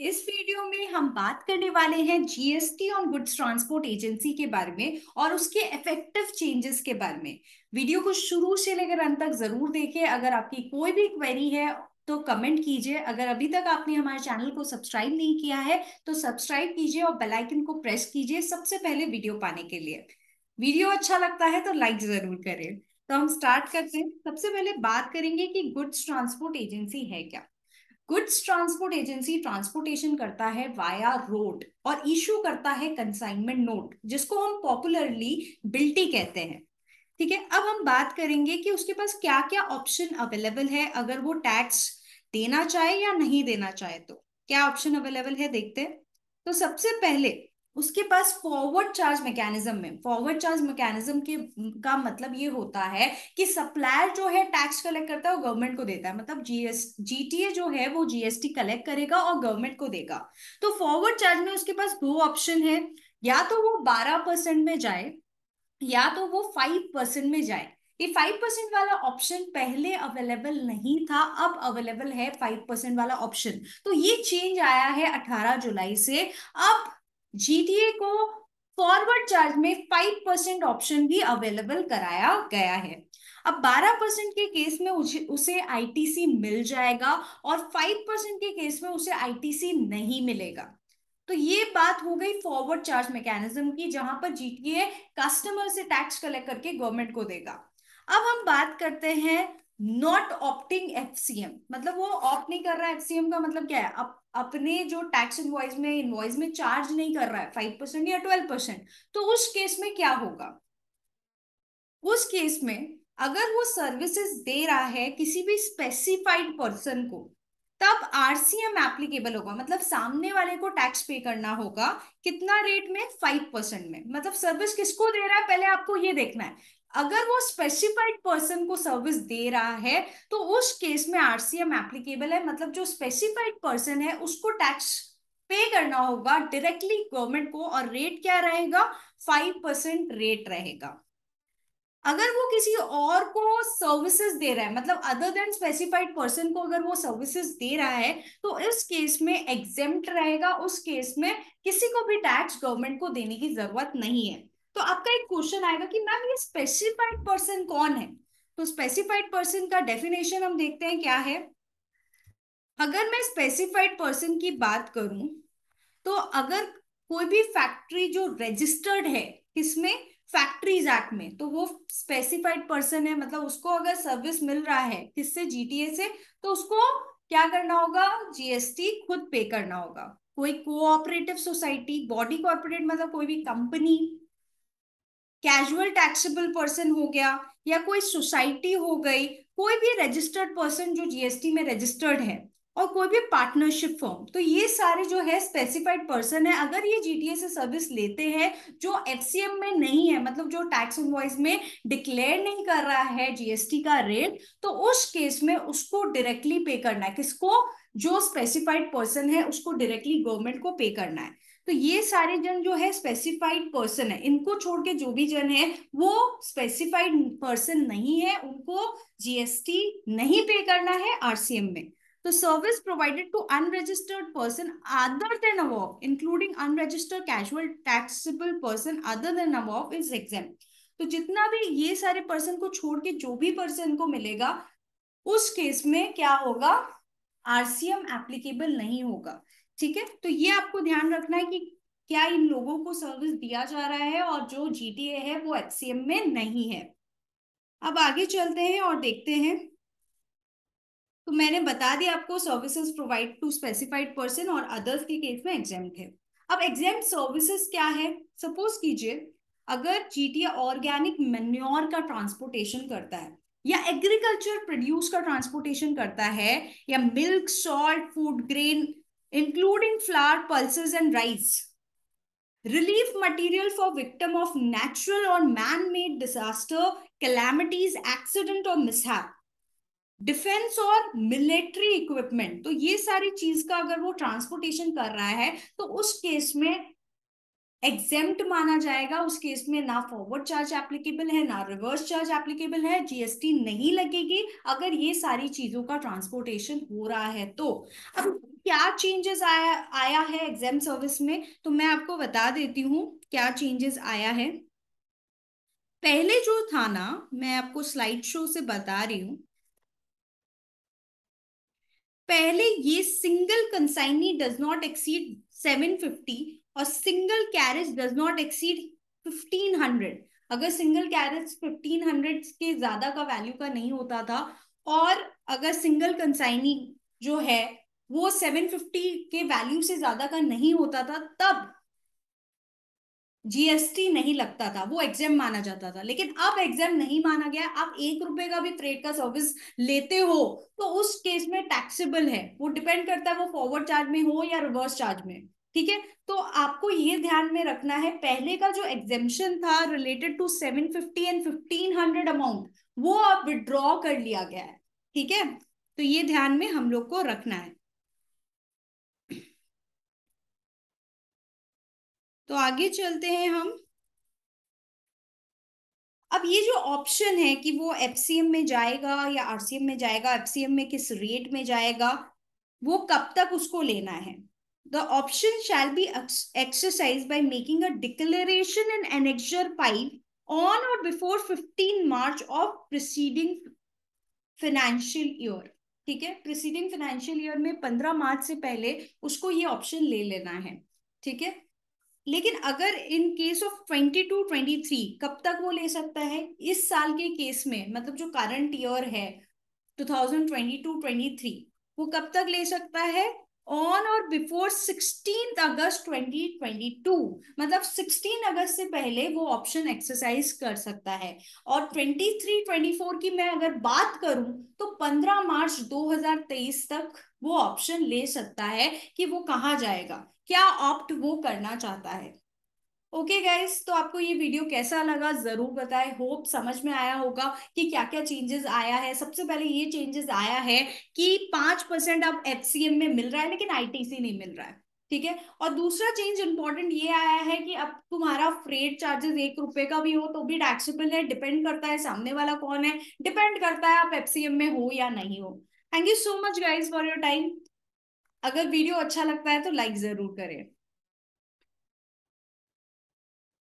इस वीडियो में हम बात करने वाले हैं GST on goods transport agency के बारे में और उसके इफेक्टिव चेंजेस के बारे में वीडियो को शुरू से लेकर अंत तक जरूर देखें अगर आपकी कोई भी क्वेरी है तो कमेंट कीजिए अगर अभी तक आपने हमारे चैनल को सब्सक्राइब नहीं किया है तो सब्सक्राइब कीजिए और बेलाइकन को प्रेस कीजिए सबसे पहले वीडियो पाने के लिए वीडियो अच्छा लगता है तो लाइक जरूर करें तो हम स्टार्ट करते हैं सबसे पहले बात करेंगे कि गुड्स ट्रांसपोर्ट एजेंसी है क्या गुड्स ट्रांसपोर्ट एजेंसी ट्रांसपोर्टेशन करता है वाया रोड और इश्यू करता है कंसाइनमेंट नोट जिसको हम पॉपुलरली बिल्टी कहते हैं ठीक है अब हम बात करेंगे कि उसके पास क्या क्या ऑप्शन अवेलेबल है अगर वो टैक्स देना चाहे या नहीं देना चाहे तो क्या ऑप्शन अवेलेबल है देखते हैं तो सबसे पहले उसके पास फॉरवर्ड चार्ज मैकेनिज्म में फॉरवर्ड चार्ज मैकेनिज्म के का मतलब ये होता है कि सप्लायर जो है टैक्स कलेक्ट करता है और गवर्नमेंट को देता है मतलब जीएस जीटीए जो है वो जीएसटी कलेक्ट करेगा और गवर्नमेंट को देगा तो फॉरवर्ड चार्ज में उसके पास दो ऑप्शन है या तो वो बारह परसेंट में जाए या तो वो फाइव परसेंट में जाए ये फाइव परसेंट वाला ऑप्शन पहले अवेलेबल नहीं था अब अवेलेबल है फाइव परसेंट वाला ऑप्शन तो ये चेंज आया है अठारह जुलाई से अब जीटीए को फॉरवर्ड चार्ज में फाइव परसेंट ऑप्शन भी अवेलेबल कराया गया है अब 12 परसेंट के केस में उसे आईटीसी मिल जाएगा और 5 परसेंट के केस में उसे आईटीसी नहीं मिलेगा तो ये बात हो गई फॉरवर्ड चार्ज मैकेनिज्म की जहां पर जीटीए कस्टमर से टैक्स कलेक्ट करके गवर्नमेंट को देगा अब हम बात करते हैं नॉट ऑप्टिंग एफसीएम मतलब वो ऑप्ट नहीं कर रहा है एफसीएम का मतलब क्या है अप, अपने जो टैक्स इनवॉइस में इनवॉइस में चार्ज नहीं कर रहा है फाइव परसेंट या ट्वेल्व परसेंट तो उस केस में क्या होगा उस केस में अगर वो सर्विसेज दे रहा है किसी भी स्पेसिफाइड पर्सन को तब आरसीएम एप्लीकेबल होगा मतलब सामने वाले को टैक्स पे करना होगा कितना रेट में फाइव परसेंट में मतलब सर्विस किसको दे रहा है पहले आपको ये देखना है अगर वो स्पेसिफाइड पर्सन को सर्विस दे रहा है तो उस केस में आरसीएम एप्लीकेबल है मतलब जो स्पेसिफाइड पर्सन है उसको टैक्स पे करना होगा डायरेक्टली गवर्नमेंट को और रेट क्या रहेगा फाइव परसेंट रेट रहेगा अगर वो किसी और को सर्विसेज दे रहा है मतलब अदर देन स्पेसिफाइड पर्सन को अगर वो सर्विसेज दे रहा है तो इस केस में एग्जेम्प्ट रहेगा उस केस में किसी को भी टैक्स गवर्नमेंट को देने की जरूरत नहीं है तो आपका एक क्वेश्चन आएगा कि मैम ये स्पेसिफाइड पर्सन कौन है तो स्पेसिफाइड पर्सन का डेफिनेशन हम देखते हैं क्या है अगर मैं स्पेसिफाइड पर्सन की बात करूं तो अगर कोई भी फैक्ट्री जो रजिस्टर्ड है किसमें फैक्ट्रीज एक्ट में तो वो स्पेसिफाइड पर्सन है मतलब उसको अगर सर्विस मिल रहा है किससे जीटीए से तो उसको क्या करना होगा जीएसटी खुद पे करना होगा कोई कोऑपरेटिव सोसाइटी बॉडी कॉर्पोरेट मतलब कोई भी कंपनी कैजुअल टैक्सेबल पर्सन हो गया या कोई सोसाइटी हो गई कोई भी रजिस्टर्ड पर्सन जो जीएसटी में रजिस्टर्ड है और कोई भी पार्टनरशिप फॉर्म तो ये सारे जो है स्पेसिफाइड पर्सन है अगर ये जीटीए से सर्विस लेते हैं जो एफसीएम में नहीं है मतलब जो टैक्स इनवॉइस में डिक्लेयर नहीं कर रहा है जीएसटी का रेट तो उस केस में उसको डायरेक्टली पे करना है किसको जो स्पेसिफाइड पर्सन है उसको डायरेक्टली गवर्नमेंट को पे करना है तो ये सारे जन जो है स्पेसिफाइड पर्सन है इनको छोड़ के जो भी जन है वो स्पेसिफाइड पर्सन नहीं है उनको जीएसटी नहीं पे करना है आरसीएम में तो service provided to unregistered person other than above including unregistered casual taxable person other than above is exempt तो जितना भी ये सारे पर्सन को छोड़ के जो भी पर्सन को मिलेगा उस केस में क्या होगा आरसीएम एप्लीकेबल नहीं होगा ठीक है तो ये आपको ध्यान रखना है कि क्या इन लोगों को सर्विस दिया जा रहा है और जो जीटीए है वो एचसीएम में नहीं है अब आगे चलते हैं और देखते हैं तो मैंने बता दिया आपको services provide to specified person और अदर्स के केस में एग्जाम है अब एग्जाम सर्विसेज क्या है सपोज कीजिए अगर जीटीए ऑर्गेनिक मेन्योर का ट्रांसपोर्टेशन करता है या एग्रीकल्चर प्रोड्यूस का ट्रांसपोर्टेशन करता है या milk salt food grain including flour, pulses, and rice. Relief material for victim of natural or man-made disaster, calamities, accident or mishap. Defence और मिलिट्री इक्विपमेंट तो ये सारी चीज का अगर वो ट्रांसपोर्टेशन कर रहा है तो उस केस में एग्जेम माना जाएगा उस केस में ना फॉरवर्ड चार्ज एप्लीकेबल है ना रिवर्स चार्ज एप्लीकेबल है जीएसटी नहीं लगेगी अगर ये सारी चीजों का ट्रांसपोर्टेशन हो रहा है तो अब क्या चेंजेस आया आया है एग्जाम सर्विस में तो मैं आपको बता देती हूँ क्या चेंजेस आया है पहले जो था ना मैं आपको स्लाइड शो से बता रही हूं पहले ये single consignee does not exceed 750 और single carriage does not exceed 1500 अगर सिंगल कैरेज 1500 के ज्यादा का वैल्यू का नहीं होता था और अगर सिंगल कंसाइनी जो है वो 750 के वैल्यू से ज्यादा का नहीं होता था तब जीएसटी नहीं लगता था वो एग्जाम माना जाता था लेकिन अब एग्जाम नहीं माना गया आप एक रुपए का भी फ्रेट का सर्विस लेते हो तो उस केस में टैक्सेबल है वो डिपेंड करता है वो फॉरवर्ड चार्ज में हो या रिवर्स चार्ज में ठीक है तो आपको ये ध्यान में रखना है पहले का जो एग्जेम्शन था related to seven fifty and fifteen hundred amount वो अब विड्रॉ कर लिया गया है ठीक है तो ये ध्यान में हम लोग को रखना है तो आगे चलते हैं हम अब ये जो ऑप्शन है कि वो एफसीएम में जाएगा या आरसीएम में जाएगा एफसीएम में किस रेट में जाएगा वो कब तक उसको लेना है the option shall be exercise by making a declaration and annexure five on or before 15 March of preceding financial year ठीक है प्रिसीडिंग फाइनेंशियल ईयर में 15 मार्च से पहले उसको ये ऑप्शन ले लेना है ठीक है लेकिन अगर in case of twenty two twenty three कब तक वो ले सकता है इस साल के केस में मतलब जो करंट ईयर है two thousand twenty two twenty three वो कब तक ले सकता है on or before sixteen August twenty twenty two मतलब सिक्सटीन अगस्त से पहले वो ऑप्शन एक्सरसाइज कर सकता है और ट्वेंटी थ्री ट्वेंटी फोर की मैं अगर बात करूं तो पंद्रह मार्च दो हजार तेईस तक वो ऑप्शन ले सकता है कि वो कहाँ जाएगा क्या ऑप्ट वो करना चाहता है ओके okay गाइस तो आपको ये वीडियो कैसा लगा जरूर बताएं होप समझ में आया होगा कि क्या क्या चेंजेस आया है सबसे पहले ये चेंजेस आया है कि पांच परसेंट अब एफ में मिल रहा है लेकिन आईटीसी नहीं मिल रहा है ठीक है और दूसरा चेंज इंपॉर्टेंट ये आया है कि अब तुम्हारा फ्रेड चार्जेस एक रुपए का भी हो तो भी टैक्सीबल है डिपेंड करता है सामने वाला कौन है डिपेंड करता है आप एफ में हो या नहीं हो thank you so much guys for your time अगर वीडियो अच्छा लगता है तो लाइक जरूर करें